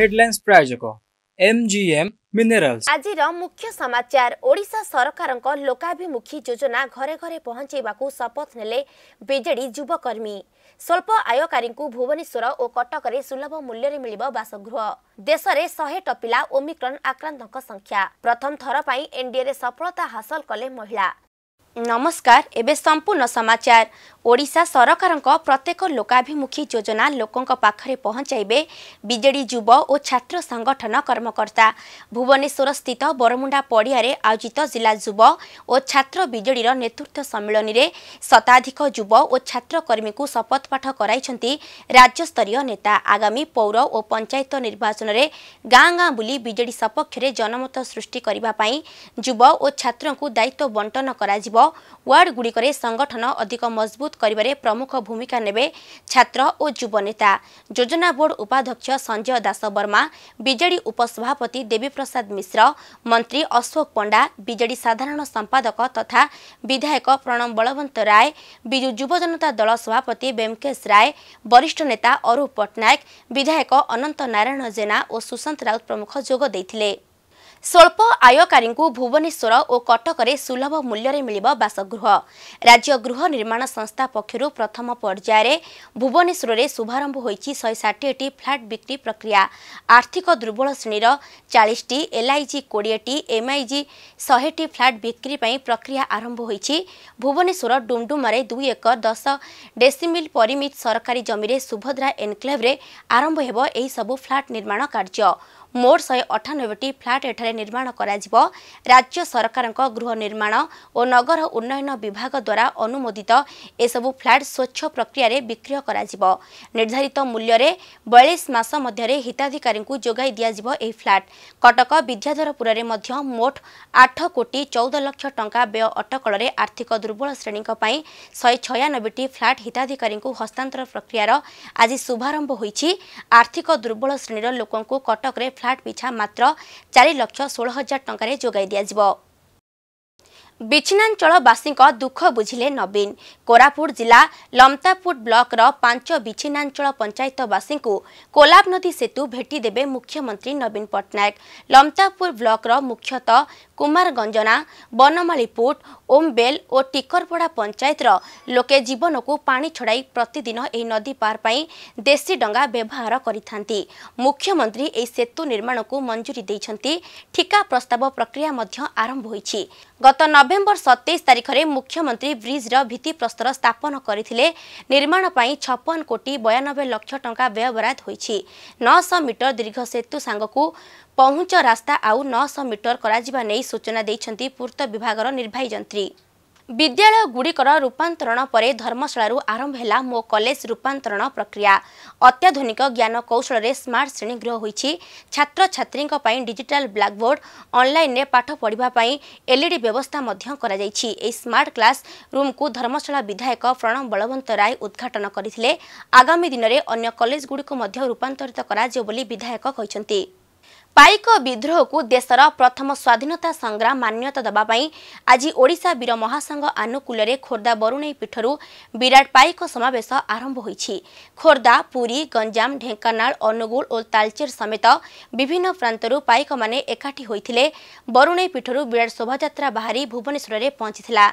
headlines ପ୍ରାୟୋଜକ MGM minerals ଆଜିର ମୁଖ୍ୟ ସମାଚାର ଓଡ଼ିଶା ସରକାରଙ୍କ ଲୋକାଭିମୁଖୀ ଯୋଜନା ଘରେ ଘରେ ପହଞ୍ଚାଇବାକୁ ଶପଥ ନେଲେ ବିଜେଡି ଯୁବକର୍ମୀ ସ୍ୱଳ୍ପ ଆୟକାରୀଙ୍କୁ ଭୁବନେଶ୍ୱର ଓ କଟକରେ ସୁଲଭ ମୂଲ୍ୟରେ ମିଳିବ ବାସଗୃହ ଦେଶରେ ଶହେ ଟପିଲା ଓମିକ୍ରନ୍ ଆକ୍ରାନ୍ତଙ୍କ ସଂଖ୍ୟା ପ୍ରଥମ ଥର ପାଇଁ ଏନ୍ଡିଏରେ ସଫଳତା ହାସଲ କଲେ ମହିଳା ନମସ୍କାର ଏବେ ସମ୍ପୂର୍ଣ୍ଣ ସମାଚାର ଓଡ଼ିଶା ସରକାରଙ୍କ ପ୍ରତ୍ୟେକ ଲୋକାଭିମୁଖୀ ଯୋଜନା ଲୋକଙ୍କ ପାଖରେ ପହଞ୍ଚାଇବେ ବିଜେଡ଼ି ଯୁବ ଓ ଛାତ୍ର ସଂଗଠନ କର୍ମକର୍ତ୍ତା ଭୁବନେଶ୍ୱରସ୍ଥିତ ବରମୁଣ୍ଡା ପଡ଼ିଆରେ ଆୟୋଜିତ ଜିଲ୍ଲା ଯୁବ ଓ ଛାତ୍ର ବିଜେଡ଼ିର ନେତୃତ୍ୱ ସମ୍ମିଳନୀରେ ଶତାଧିକ ଯୁବ ଓ ଛାତ୍ରକର୍ମୀଙ୍କୁ ଶପଥପାଠ କରାଇଛନ୍ତି ରାଜ୍ୟସ୍ତରୀୟ ନେତା ଆଗାମୀ ପୌର ଓ ପଞ୍ଚାୟତ ନିର୍ବାଚନରେ ଗାଁ ଗାଁ ବୁଲି ବିଜେଡ଼ି ସପକ୍ଷରେ ଜନମତ ସୃଷ୍ଟି କରିବା ପାଇଁ ଯୁବ ଓ ଛାତ୍ରଙ୍କୁ ଦାୟିତ୍ୱ ବଣ୍ଟନ କରାଯିବ वार्ड गुडिक संगठन अधिक मजबुत गरेर प्रमुख भूमिका ने योजना बोर्ड उपाध्यक्ष संजय दास दासवर्मा विजेडि उपसभापति देवी प्रसाद मिश्र मंत्री अशोक पंडा विजेडि साधारण संपादक तथा विधायक प्रणव बलवन्त राई जुव जनता दल सभापति बेङ्केश राय वरिष्ठ नेता अरूप पट्टनायक विधायक अनंत नारायण जेना सुशांत राउत प्रमुख जोदेनले ସ୍ୱଳ୍ପ ଆୟକାରୀଙ୍କୁ ଭୁବନେଶ୍ୱର ଓ କଟକରେ ସୁଲଭ ମୂଲ୍ୟରେ ମିଳିବ ବାସଗୃହ ରାଜ୍ୟ ଗୃହ ନିର୍ମାଣ ସଂସ୍ଥା ପକ୍ଷରୁ ପ୍ରଥମ ପର୍ଯ୍ୟାୟରେ ଭୁବନେଶ୍ୱରରେ ଶୁଭାରମ୍ଭ ହୋଇଛି ଶହେ ଷାଠିଏଟି ଫ୍ଲାଟ୍ ବିକ୍ରି ପ୍ରକ୍ରିୟା ଆର୍ଥିକ ଦୁର୍ବଳ ଶ୍ରେଣୀର ଚାଳିଶଟି ଏଲ୍ଆଇଜି କୋଡ଼ିଏଟି ଏମ୍ଆଇଜି ଶହେଟି ଫ୍ଲାଟ୍ ବିକ୍ରି ପାଇଁ ପ୍ରକ୍ରିୟା ଆରମ୍ଭ ହୋଇଛି ଭୁବନେଶ୍ୱର ଡୁମ୍ଡୁମାରେ ଦୁଇ ଏକର ଦଶ ଡେସିମିଲ୍ ପରିମିତ ସରକାରୀ ଜମିରେ ସୁଭଦ୍ରା ଏନ୍କ୍ଲେଭ୍ରେ ଆରମ୍ଭ ହେବ ଏହି ସବୁ ଫ୍ଲାଟ୍ ନିର୍ମାଣ କାର୍ଯ୍ୟ ମୋଟ୍ ଶହେ ଅଠାନବେଟି ଫ୍ଲାଟ୍ ଏଠାରେ ନିର୍ମାଣ କରାଯିବ ରାଜ୍ୟ ସରକାରଙ୍କ ଗୃହ ନିର୍ମାଣ ଓ ନଗର ଉନ୍ନୟନ ବିଭାଗ ଦ୍ୱାରା ଅନୁମୋଦିତ ଏସବୁ ଫ୍ଲାଟ୍ ସ୍ୱଚ୍ଛ ପ୍ରକ୍ରିୟାରେ ବିକ୍ରୟ କରାଯିବ ନିର୍ଦ୍ଧାରିତ ମୂଲ୍ୟରେ ବୟାଳିଶ ମାସ ମଧ୍ୟରେ ହିତାଧିକାରୀଙ୍କୁ ଯୋଗାଇ ଦିଆଯିବ ଏହି ଫ୍ଲାଟ୍ କଟକ ବିଦ୍ୟାଧରପୁରରେ ମଧ୍ୟ ମୋଟ୍ ଆଠ କୋଟି ଚଉଦ ଲକ୍ଷ ଟଙ୍କା ବ୍ୟୟ ଅଟକଳରେ ଆର୍ଥିକ ଦୁର୍ବଳ ଶ୍ରେଣୀଙ୍କ ପାଇଁ ଶହେ ଛୟାନବେଟି ଫ୍ଲାଟ୍ ହିତାଧିକାରୀଙ୍କୁ ହସ୍ତାନ୍ତର ପ୍ରକ୍ରିୟାର ଆଜି ଶୁଭାରମ୍ଭ ହୋଇଛି ଆର୍ଥିକ ଦୁର୍ବଳ ଶ୍ରେଣୀର ଲୋକଙ୍କୁ କଟକରେ ଫ୍ଲାଟ୍ ପିଛା ମାତ୍ର ଚାରି ଲକ୍ଷ ଷୋହଳ ହଜାର ଟଙ୍କାରେ ଯୋଗାଇ ଦିଆଯିବ ବିଛିନ୍ନାଞ୍ଚଳବାସୀଙ୍କ ଦୁଃଖ ବୁଝିଲେ ନବୀନ କୋରାପୁଟ ଜିଲ୍ଲା ଲମ୍ତାପୁଟ ବ୍ଲକର ପାଞ୍ଚ ବିଛିନ୍ନାଞ୍ଚଳ ପଞ୍ଚାୟତବାସୀଙ୍କୁ କୋଲାବ ନଦୀ ସେତୁ ଭେଟି ଦେବେ ମୁଖ୍ୟମନ୍ତ୍ରୀ ନବୀନ ପଟ୍ଟନାୟକ ଲମ୍ତାପୁର ବ୍ଲକର ମୁଖ୍ୟତଃ କୁମାର ଗଞ୍ଜନା ବନମାଳିପୁଟ ଓମ୍ବେଲ ଓ ଟିକରପଡ଼ା ପଞ୍ଚାୟତର ଲୋକେ ଜୀବନକୁ ପାଣି ଛଡ଼ାଇ ପ୍ରତିଦିନ ଏହି ନଦୀ ପାର ପାଇଁ ଦେଶୀ ଡଙ୍ଗା ବ୍ୟବହାର କରିଥାନ୍ତି ମୁଖ୍ୟମନ୍ତ୍ରୀ ଏହି ସେତୁ ନିର୍ମାଣକୁ ମଞ୍ଜୁରୀ ଦେଇଛନ୍ତି ଠିକା ପ୍ରସ୍ତାବ ପ୍ରକ୍ରିୟା ମଧ୍ୟ ଆରମ୍ଭ ହୋଇଛି ଗତ ନଭେମ୍ବର ସତେଇଶ ତାରିଖରେ ମୁଖ୍ୟମନ୍ତ୍ରୀ ବ୍ରିଜ୍ର ଭିତ୍ତିପ୍ରସ୍ତର ସ୍ଥାପନ କରିଥିଲେ ନିର୍ମାଣ ପାଇଁ ଛପନ କୋଟି ବୟାନବେ ଲକ୍ଷ ଟଙ୍କା ବ୍ୟୟବରାଦ ହୋଇଛି ନଅଶହ ମିଟର ଦୀର୍ଘ ସେତୁ ସାଙ୍ଗକୁ ପହଞ୍ଚ ରାସ୍ତା ଆଉ ନଅଶହ ମିଟର କରାଯିବା ନେଇ ସୂଚନା ଦେଇଛନ୍ତି ପୂର୍ତ୍ତ ବିଭାଗର ନିର୍ବାହୀ ଯନ୍ତ୍ରୀ ବିଦ୍ୟାଳୟଗୁଡ଼ିକର ରୂପାନ୍ତରଣ ପରେ ଧର୍ମଶାଳାରୁ ଆରମ୍ଭ ହେଲା ମୋ କଲେଜ ରୂପାନ୍ତରଣ ପ୍ରକ୍ରିୟା ଅତ୍ୟାଧୁନିକ ଜ୍ଞାନକୌଶଳରେ ସ୍ମାର୍ଟ ଶ୍ରେଣୀଗୃହ ହୋଇଛି ଛାତ୍ରଛାତ୍ରୀଙ୍କ ପାଇଁ ଡିଜିଟାଲ ବ୍ଲାକ୍ବୋର୍ଡ ଅନ୍ଲାଇନ୍ରେ ପାଠ ପଢ଼ିବା ପାଇଁ ଏଲ୍ଇଡି ବ୍ୟବସ୍ଥା ମଧ୍ୟ କରାଯାଇଛି ଏହି ସ୍ମାର୍ଟ କ୍ଲାସ୍ ରୁମ୍କୁ ଧର୍ମଶାଳା ବିଧାୟକ ପ୍ରଣବ ବଳବନ୍ତ ରାୟ ଉଦ୍ଘାଟନ କରିଥିଲେ ଆଗାମୀ ଦିନରେ ଅନ୍ୟ କଲେଜଗୁଡ଼ିକୁ ମଧ୍ୟ ରୂପାନ୍ତରିତ କରାଯିବ ବୋଲି ବିଧାୟକ କହିଛନ୍ତି ପାଇକ ବିଦ୍ରୋହକୁ ଦେଶର ପ୍ରଥମ ସ୍ୱାଧୀନତା ସଂଗ୍ରାମ ମାନ୍ୟତା ଦେବା ପାଇଁ ଆଜି ଓଡ଼ିଶା ବୀର ମହାସଂଘ ଆନୁକୂଲ୍ୟରେ ଖୋର୍ଦ୍ଧା ବରୁଣେଇ ପୀଠରୁ ବିରାଟ ପାଇକ ସମାବେଶ ଆରମ୍ଭ ହୋଇଛି ଖୋର୍ଦ୍ଧା ପୁରୀ ଗଞ୍ଜାମ ଢେଙ୍କାନାଳ ଅନୁଗୁଳ ଓ ତାଲଚେର ସମେତ ବିଭିନ୍ନ ପ୍ରାନ୍ତରୁ ପାଇକମାନେ ଏକାଠି ହୋଇଥିଲେ ବରୁଣେଇ ପୀଠରୁ ବିରାଟ ଶୋଭାଯାତ୍ରା ବାହାରି ଭୁବନେଶ୍ୱରରେ ପହଞ୍ଚିଥିଲା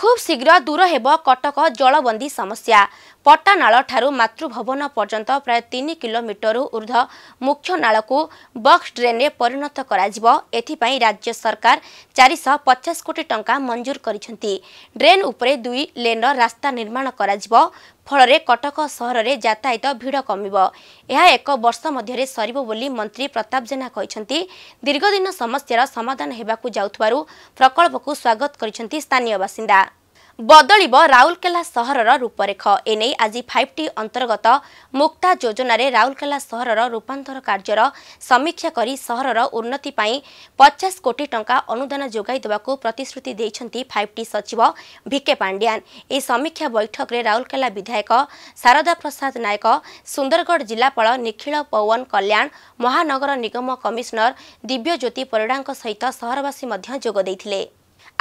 ଖୁବ୍ ଶୀଘ୍ର ଦୂର ହେବ କଟକ ଜଳବନ୍ଦୀ ସମସ୍ୟା ପଟାନାଳଠାରୁ ମାତୃଭବନ ପର୍ଯ୍ୟନ୍ତ ପ୍ରାୟ ତିନି କିଲୋମିଟରରୁ ଉର୍ଦ୍ଧ୍ୱ ମୁଖ୍ୟ ନାଳକୁ ବକ୍ସ ଡ୍ରେନ୍ରେ ପରିଣତ କରାଯିବ ଏଥିପାଇଁ ରାଜ୍ୟ ସରକାର ଚାରିଶହ ପଚାଶ କୋଟି ଟଙ୍କା ମଞ୍ଜୁର କରିଛନ୍ତି ଡ୍ରେନ୍ ଉପରେ ଦୁଇ ଲେନ୍ର ରାସ୍ତା ନିର୍ମାଣ କରାଯିବ ଫଳରେ କଟକ ସହରରେ ଯାତାୟତ ଭିଡ଼ କମିବ ଏହା ଏକ ବର୍ଷ ମଧ୍ୟରେ ସରିବ ବୋଲି ମନ୍ତ୍ରୀ ପ୍ରତାପ ଜେନା କହିଛନ୍ତି ଦୀର୍ଘଦିନ ସମସ୍ୟାର ସମାଧାନ ହେବାକୁ ଯାଉଥିବାରୁ ପ୍ରକଳ୍ପକୁ ସ୍ୱାଗତ କରିଛନ୍ତି ସ୍ଥାନୀୟ ବାସିନ୍ଦା बदल राउरकेला सहरर रूपरेखै आज फाइभ मुक्ता मुक्ताोजन राउरकेला सहरर रूपान्तर समीक्षा समीक्षाकरी सहरर उन्नतिपय पचास कोटी टंका अनुदान जो प्रतिश्रुति फाइभ टी सचिव भिके पाण्डिया समीक्षा बैठकले राउरकेला विधायक शारदा प्रसाद नायक सुन्दरगढ जापापल निखिल पवन कल्याण महानगर निगम कमिशनर दिव्यज्योति परिडा सहित सहरवासी जोदेले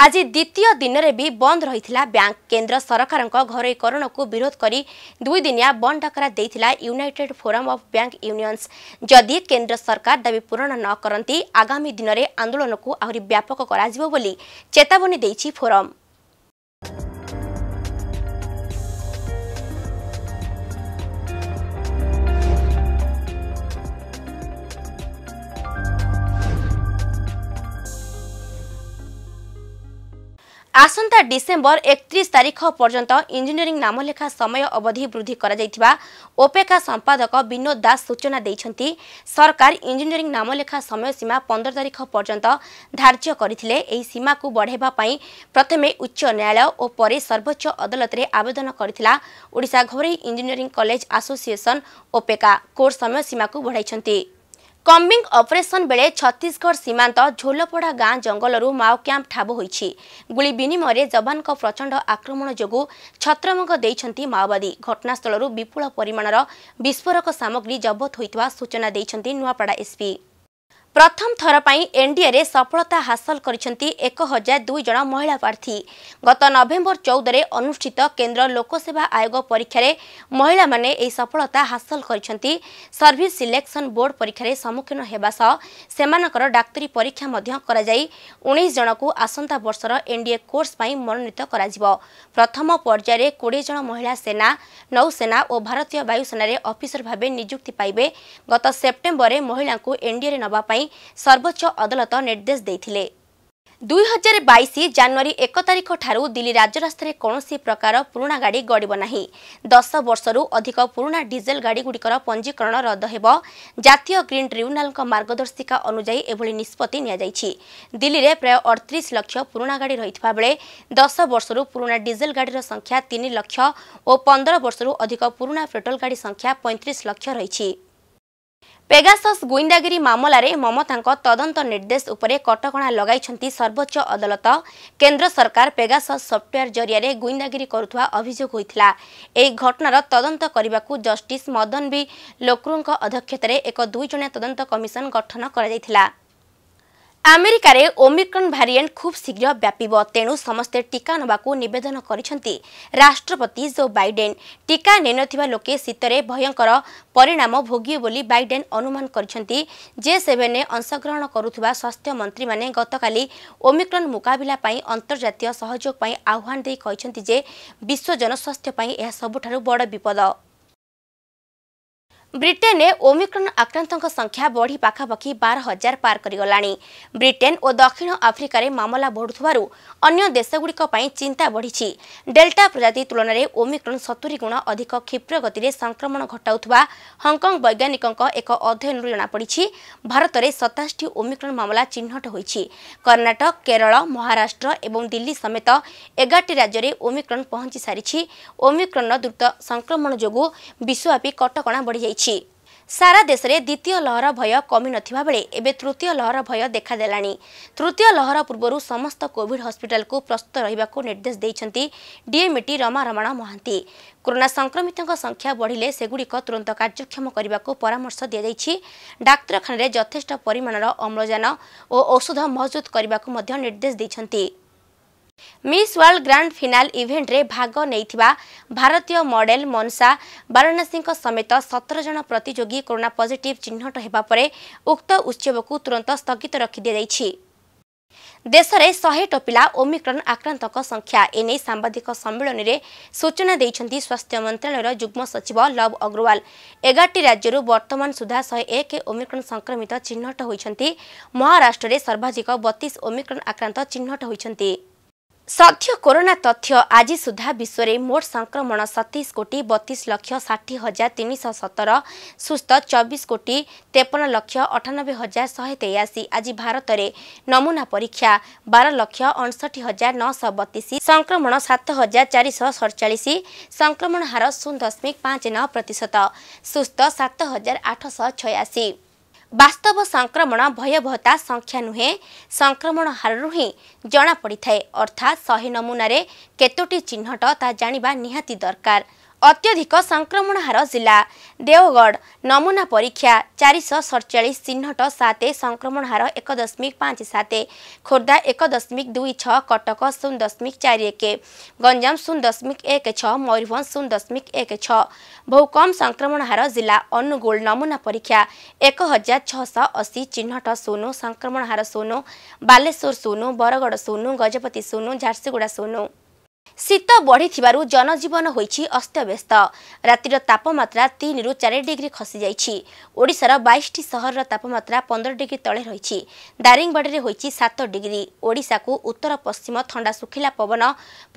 ଆଜି ଦ୍ୱିତୀୟ ଦିନରେ ବି ବନ୍ଦ ରହିଥିଲା ବ୍ୟାଙ୍କ କେନ୍ଦ୍ର ସରକାରଙ୍କ ଘରୋଇକରଣକୁ ବିରୋଧ କରି ଦୁଇଦିନିଆ ବନ୍ଦ ଡାକରା ଦେଇଥିଲା united forum of bank unions ଯଦି କେନ୍ଦ୍ର ସରକାର ଦାବି ପୂରଣ ନ କରନ୍ତି ଆଗାମୀ ଦିନରେ ଆନ୍ଦୋଳନକୁ ଆହୁରି ବ୍ୟାପକ କରାଯିବ ବୋଲି ଚେତାବନୀ ଦେଇଛି ଫୋରମ୍ आसम् डिसेम्बर तारिख पर्यन्त इञ्जिनयरिङ नामलेखा समय अवधि वृद्धि ओपेका सम्पादक विनोद दास सूचना सरकार इन्जिनयरिङ नामलेखा सीमा पन्ध्र तारिख पर्यन्त धार गरि सीमा बढाइवा प्रथमे उच्च न्यायालय सर्वोच्च अदालतले आवेदन गरिरहशा घरै इन्जिनियरिङ कलेज आसोसिएसन ओपेका सीमा समयसीमा बढाइन्छ କମ୍ବିଂ ଅପରେସନ୍ ବେଳେ ଛତିଶଗଡ଼ ସୀମାନ୍ତ ଝୋଲପଡ଼ା ଗାଁ ଜଙ୍ଗଲରୁ ମାଓ କ୍ୟାମ୍ପ ଠାବ ହୋଇଛି ଗୁଳି ବିନିମୟରେ ଯବାନଙ୍କ ପ୍ରଚଣ୍ଡ ଆକ୍ରମଣ ଯୋଗୁଁ ଛତ୍ରମଙ୍ଗ ଦେଇଛନ୍ତି ମାଓବାଦୀ ଘଟଣାସ୍ଥଳରୁ ବିପୁଳ ପରିମାଣର ବିସ୍ଫୋରକ ସାମଗ୍ରୀ ଜବତ ହୋଇଥିବା ସୂଚନା ଦେଇଛନ୍ତି ନୂଆପଡ଼ା ଏସ୍ପି ପ୍ରଥମ ଥର ପାଇଁ ଏନ୍ଡିଏରେ ସଫଳତା ହାସଲ କରିଛନ୍ତି ଏକ ହଜାର ଦୁଇ ଜଣ ମହିଳା ପ୍ରାର୍ଥୀ ଗତ ନଭେମ୍ବର ଚଉଦରେ ଅନୁଷ୍ଠିତ କେନ୍ଦ୍ର ଲୋକସେବା ଆୟୋଗ ପରୀକ୍ଷାରେ ମହିଳାମାନେ ଏହି ସଫଳତା ହାସଲ କରିଛନ୍ତି ସର୍ଭିସ୍ ସିଲେକ୍ସନ୍ ବୋର୍ଡ ପରୀକ୍ଷାରେ ସମ୍ମୁଖୀନ ହେବା ସହ ସେମାନଙ୍କର ଡାକ୍ତରୀ ପରୀକ୍ଷା ମଧ୍ୟ କରାଯାଇ ଉଣେଇଶ ଜଣଙ୍କୁ ଆସନ୍ତା ବର୍ଷର ଏନ୍ଡିଏ କୋର୍ସ ପାଇଁ ମନୋନୀତ କରାଯିବ ପ୍ରଥମ ପର୍ଯ୍ୟାୟରେ କୋଡ଼ିଏ ଜଣ ମହିଳା ସେନା ନୌସେନା ଓ ଭାରତୀୟ ବାୟୁସେନାରେ ଅଫିସର ଭାବେ ନିଯୁକ୍ତି ପାଇବେ ଗତ ସେପ୍ଟେମ୍ବରରେ ମହିଳାଙ୍କୁ ଏନ୍ଡିଏରେ ନେବା ପାଇଁ ସର୍ବୋଚ୍ଚ ଅଦାଲତ ନିର୍ଦ୍ଦେଶ ଦେଇଥିଲେ ଦୁଇ ହଜାର ବାଇଶ ଜାନୁଆରୀ ଏକ ତାରିଖ ଠାରୁ ଦିଲ୍ଲୀ ରାଜରାସ୍ତାରେ କୌଣସି ପ୍ରକାର ପୁରୁଣା ଗାଡ଼ି ଗଡ଼ିବ ନାହିଁ ଦଶ ବର୍ଷରୁ ଅଧିକ ପୁରୁଣା ଡିଜେଲ ଗାଡ଼ିଗୁଡ଼ିକର ପଞ୍ଜୀକରଣ ରଦ୍ଦ ହେବ ଜାତୀୟ ଗ୍ରୀନ୍ ଟ୍ରିବ୍ୟୁନାଲ୍ଙ୍କ ମାର୍ଗଦର୍ଶିକା ଅନୁଯାୟୀ ଏଭଳି ନିଷ୍ପତ୍ତି ନିଆଯାଇଛି ଦିଲ୍ଲୀରେ ପ୍ରାୟ ଅଠତିରିଶ ଲକ୍ଷ ପୁରୁଣା ଗାଡ଼ି ରହିଥିବା ବେଳେ ଦଶ ବର୍ଷରୁ ପୁରୁଣା ଡିଜେଲ ଗାଡ଼ିର ସଂଖ୍ୟା ତିନି ଲକ୍ଷ ଓ ପନ୍ଦର ବର୍ଷରୁ ଅଧିକ ପୁରୁଣା ପେଟ୍ରୋଲ ଗାଡ଼ି ସଂଖ୍ୟା ପଇଁତିରିଶ ଲକ୍ଷ ରହିଛି ପେଗାସସ୍ ଗୁଇନ୍ଦାଗିରି ମାମଲାରେ ମମତାଙ୍କ ତଦନ୍ତ ନିର୍ଦ୍ଦେଶ ଉପରେ କଟକଣା ଲଗାଇଛନ୍ତି ସର୍ବୋଚ୍ଚ ଅଦାଲତ କେନ୍ଦ୍ର ସରକାର ପେଗାସସ୍ ସଫ୍ଟୱେୟାର ଜରିଆରେ ଗୁଇନ୍ଦାଗିରି କରୁଥିବା ଅଭିଯୋଗ ହୋଇଥିଲା ଏହି ଘଟଣାର ତଦନ୍ତ କରିବାକୁ ଜଷ୍ଟିସ୍ ମଦନ ବି ଲୋକ୍ରୁଙ୍କ ଅଧ୍ୟକ୍ଷତାରେ ଏକ ଦୁଇଜଣିଆ ତଦନ୍ତ କମିଶନ ଗଠନ କରାଯାଇଥିଲା ଆମେରିକାରେ ଓମିକ୍ରନ୍ ଭାରିଏଣ୍ଟ ଖୁବ୍ ଶୀଘ୍ର ବ୍ୟାପିବ ତେଣୁ ସମସ୍ତେ ଟିକା ନେବାକୁ ନିବେଦନ କରିଛନ୍ତି ରାଷ୍ଟ୍ରପତି ଜୋ ବାଇଡେନ୍ ଟିକା ନେଇନଥିବା ଲୋକେ ଶୀତରେ ଭୟଙ୍କର ପରିଣାମ ଭୋଗିବେ ବୋଲି ବାଇଡେନ୍ ଅନୁମାନ କରିଛନ୍ତି ଜେ ସେଭେନ୍ରେ ଅଂଶଗ୍ରହଣ କରୁଥିବା ସ୍ୱାସ୍ଥ୍ୟମନ୍ତ୍ରୀମାନେ ଗତକାଲି ଓମିକ୍ରନ୍ ମୁକାବିଲା ପାଇଁ ଅନ୍ତର୍ଜାତୀୟ ସହଯୋଗ ପାଇଁ ଆହ୍ୱାନ ଦେଇ କହିଛନ୍ତି ଯେ ବିଶ୍ୱ ଜନସ୍ୱାସ୍ଥ୍ୟ ପାଇଁ ଏହା ସବୁଠାରୁ ବଡ଼ ବିପଦ ବ୍ରିଟେନରେ ଓମିକ୍ରନ୍ ଆକ୍ରାନ୍ତଙ୍କ ସଂଖ୍ୟା ବଢ଼ି ପାଖାପାଖି ବାର ହଜାର ପାର କରିଗଲାଣି ବ୍ରିଟେନ ଓ ଦକ୍ଷିଣ ଆଫ୍ରିକାରେ ମାମଲା ବଢ଼ୁଥିବାରୁ ଅନ୍ୟ ଦେଶଗୁଡ଼ିକ ପାଇଁ ଚିନ୍ତା ବଢ଼ିଛି ଡେଲ୍ଟା ପ୍ରଜାତି ତୁଳନାରେ ଓମିକ୍ରନ୍ ସତୁରି ଗୁଣ ଅଧିକ କ୍ଷିପ୍ର ଗତିରେ ସଂକ୍ରମଣ ଘଟାଉଥିବା ହଂକଂ ବୈଜ୍ଞାନିକଙ୍କ ଏକ ଅଧ୍ୟୟନରୁ ଜଣାପଡ଼ିଛି ଭାରତରେ ସତାଅଶୀ ଓମିକ୍ରନ୍ ମାମଲା ଚିହ୍ନଟ ହୋଇଛି କର୍ଣ୍ଣାଟକ କେରଳ ମହାରାଷ୍ଟ୍ର ଏବଂ ଦିଲ୍ଲୀ ସମେତ ଏଗାରଟି ରାଜ୍ୟରେ ଓମିକ୍ରନ୍ ପହଞ୍ଚି ସାରିଛି ଓମିକ୍ରନ୍ର ଦ୍ରୁତ ସଂକ୍ରମଣ ଯୋଗୁଁ ବିଶ୍ୱବ୍ୟାପୀ କଟକଣା ବଢ଼ିଯାଇଛି ଦେଖାଦେଇଛି ସାରା ଦେଶରେ ଦ୍ୱିତୀୟ ଲହର ଭୟ କମି କମିନଥିବା ବେଳେ ଏବେ ତୃତୀୟ ଲହର ଭୟ ଦେଖାଦେଲାଣି ତୃତୀୟ ଲହର ପୂର୍ବରୁ ସମସ୍ତ କୋଭିଡ୍ ହସ୍ପିଟାଲକୁ ପ୍ରସ୍ତୁତ ରହିବାକୁ ନିର୍ଦ୍ଦେଶ ଦେଇଛନ୍ତି ଡିଏମ୍ଇଟି ରମାରମାଣ ମହାନ୍ତି କରୋନା ସଂକ୍ରମିତଙ୍କ ସଂଖ୍ୟା ବଢ଼ିଲେ ସେଗୁଡ଼ିକ ତୁରନ୍ତ କାର୍ଯ୍ୟକ୍ଷମ କରିବାକୁ ପରାମର୍ଶ ଦିଆଯାଇଛି ଡାକ୍ତରଖାନାରେ ଯଥେଷ୍ଟ ପରିମାଣର ଅମ୍ଳଜାନ ଓ ଔଷଧ ମହଜୁଦ କରିବାକୁ ମଧ୍ୟ ନିର୍ଦ୍ଦେଶ ଦେଇଛନ୍ତି ମିସ୍ ୱାର୍ଲଡ ଗ୍ରାଣ୍ଡ ଫିନାଲ ଇଭେଣ୍ଟରେ ଭାଗ ନେଇଥିବା ଭାରତୀୟ ମଡେଲ ମନସା ବାରାଣାସୀଙ୍କ ସମେତ ସତର ଜଣ ପ୍ରତିଯୋଗୀ କରୋନା ପଜିଟିଭ୍ ଚିହ୍ନଟ ହେବା ପରେ ଉକ୍ତ ଉତ୍ସବକୁ ତୁରନ୍ତ ସ୍ଥଗିତ ରଖିଦିଆଯାଇଛି ଦେଶରେ ଶହେ ଟପିଲା ଓମିକ୍ରନ୍ ଆକ୍ରାନ୍ତଙ୍କ ସଂଖ୍ୟା ଏନେଇ ସାମ୍ବାଦିକ ସମ୍ମିଳନୀରେ ସୂଚନା ଦେଇଛନ୍ତି ସ୍ୱାସ୍ଥ୍ୟ ମନ୍ତ୍ରଣାଳୟର ଯୁଗ୍ମ ସଚିବ ଲବ୍ ଅଗ୍ରୱାଲ ଏଗାରଟି ରାଜ୍ୟରୁ ବର୍ତ୍ତମାନ ସୁଦ୍ଧା ଶହେ ଏକ ଓମିକ୍ରନ୍ ସଂକ୍ରମିତ ଚିହ୍ନଟ ହୋଇଛନ୍ତି ମହାରାଷ୍ଟ୍ରରେ ସର୍ବାଧିକ ବତିଶ ଓମିକ୍ରନ୍ ଆକ୍ରାନ୍ତ ଚିହ୍ନଟ ହୋଇଛନ୍ତି ସଦ୍ୟ କରୋନା ତଥ୍ୟ ଆଜି ସୁଦ୍ଧା ବିଶ୍ୱରେ ମୋଟ ସଂକ୍ରମଣ ସତେଇଶ କୋଟି ବତିଶ ଲକ୍ଷ ଷାଠିଏ ହଜାର ତିନିଶହ ସତର ସୁସ୍ଥ ଚବିଶ କୋଟି ତେପନ ଲକ୍ଷ ଅଠାନବେ ହଜାର ଶହେ ତେୟାଅଶୀ ଆଜି ଭାରତରେ ନମୁନା ପରୀକ୍ଷା ବାର ଲକ୍ଷ ଅଣଷଠି ହଜାର ନଅଶହ ବତିଶ ସଂକ୍ରମଣ ସାତ ହଜାର ଚାରିଶହ ସଡ଼ଚାଳିଶ ସଂକ୍ରମଣ ହାର ଶୂନ ଦଶମିକ ପାଞ୍ଚ ନଅ ପ୍ରତିଶତ ସୁସ୍ଥ ସାତ ହଜାର ଆଠଶହ ଛୟାଅଶୀ ବାସ୍ତବ ସଂକ୍ରମଣ ଭୟବହତା ସଂଖ୍ୟା ନୁହେଁ ସଂକ୍ରମଣ ହାରରୁ ହିଁ ଜଣାପଡ଼ିଥାଏ ଅର୍ଥାତ୍ ଶହେ ନମୁନାରେ କେତୋଟି ଚିହ୍ନଟ ତାହା ଜାଣିବା ନିହାତି ଦରକାର अत्यधिक हार जिल्ला देवगढ नमुना परीक्षा चार शतचालिस चिह्नट सात हार एक दशमिक पाँच सात खोर्धा एक दशमिक दुई छ कटक शून्य दशमिक चार एक गञ्जाम शून्य दशमिक एक छ मूरभञ्ज शून्य दशमिक एक छ कम जिल्ला अनुगुल नमुना परीक्षा एक हजार छिहट शून्य संक्रमण हार शून्य बालेश्वर शून्य बरगड शून गजपति शून्य झारसीगुड़ा शून्य ଶୀତ ବଢ଼ିଥିବାରୁ ଜନଜୀବନ ହୋଇଛି ଅସ୍ତବ୍ୟସ୍ତ ରାତିର ତାପମାତ୍ରା ତିନିରୁ ଚାରି ଡିଗ୍ରୀ ଖସିଯାଇଛି ଓଡ଼ିଶାର ବାଇଶଟି ସହରର ତାପମାତ୍ରା ପନ୍ଦର ଡିଗ୍ରୀ ତଳେ ରହିଛି ଦାରିଙ୍ଗବାଡ଼ିରେ ହୋଇଛି ସାତ ଡିଗ୍ରୀ ଓଡ଼ିଶାକୁ ଉତ୍ତର ପଶ୍ଚିମ ଥଣ୍ଡା ଶୁଖିଲା ପବନ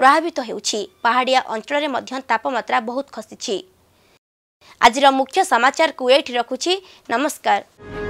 ପ୍ରଭାବିତ ହେଉଛି ପାହାଡ଼ିଆ ଅଞ୍ଚଳରେ ମଧ୍ୟ ତାପମାତ୍ରା ବହୁତ ଖସିଛି ଆଜିର ମୁଖ୍ୟ ସମାଚାରକୁ ଏଇଠି ରଖୁଛି ନମସ୍କାର